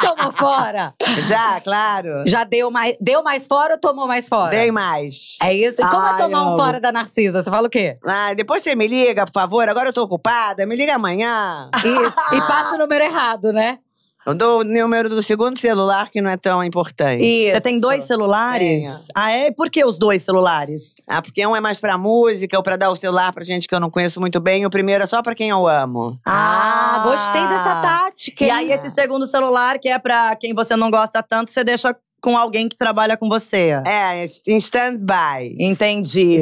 Tomou fora! Já, claro. Já deu mais, deu mais fora ou tomou mais fora? Dei mais. É isso? E como é Ai, é tomar um fora da Narcisa? Você fala o quê? Ah, depois você me liga, por favor. Agora eu tô ocupada. Me liga amanhã. E, e passa o número errado, né? Eu dou o número do segundo celular, que não é tão importante. Isso. Você tem dois celulares? Tenho. Ah, é? E por que os dois celulares? Ah, porque um é mais pra música, é ou pra dar o celular pra gente que eu não conheço muito bem. O primeiro é só pra quem eu amo. Ah, Gostei dessa ah. tática. E aí, esse segundo celular, que é pra quem você não gosta tanto, você deixa com alguém que trabalha com você. É, em stand-by. Entendi.